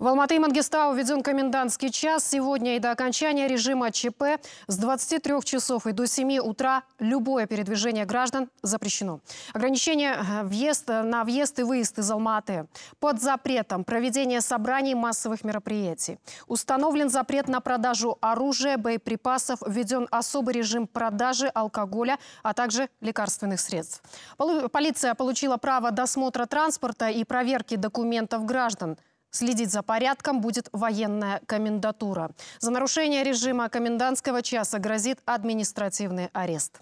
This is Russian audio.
В Алматы и Мангистау введен комендантский час. Сегодня и до окончания режима ЧП с 23 часов и до 7 утра любое передвижение граждан запрещено. Ограничение э, въезд, э, на въезд и выезд из Алматы. Под запретом проведение собраний массовых мероприятий. Установлен запрет на продажу оружия, боеприпасов. Введен особый режим продажи алкоголя, а также лекарственных средств. Полиция получила право досмотра транспорта и проверки документов граждан – Следить за порядком будет военная комендатура. За нарушение режима комендантского часа грозит административный арест.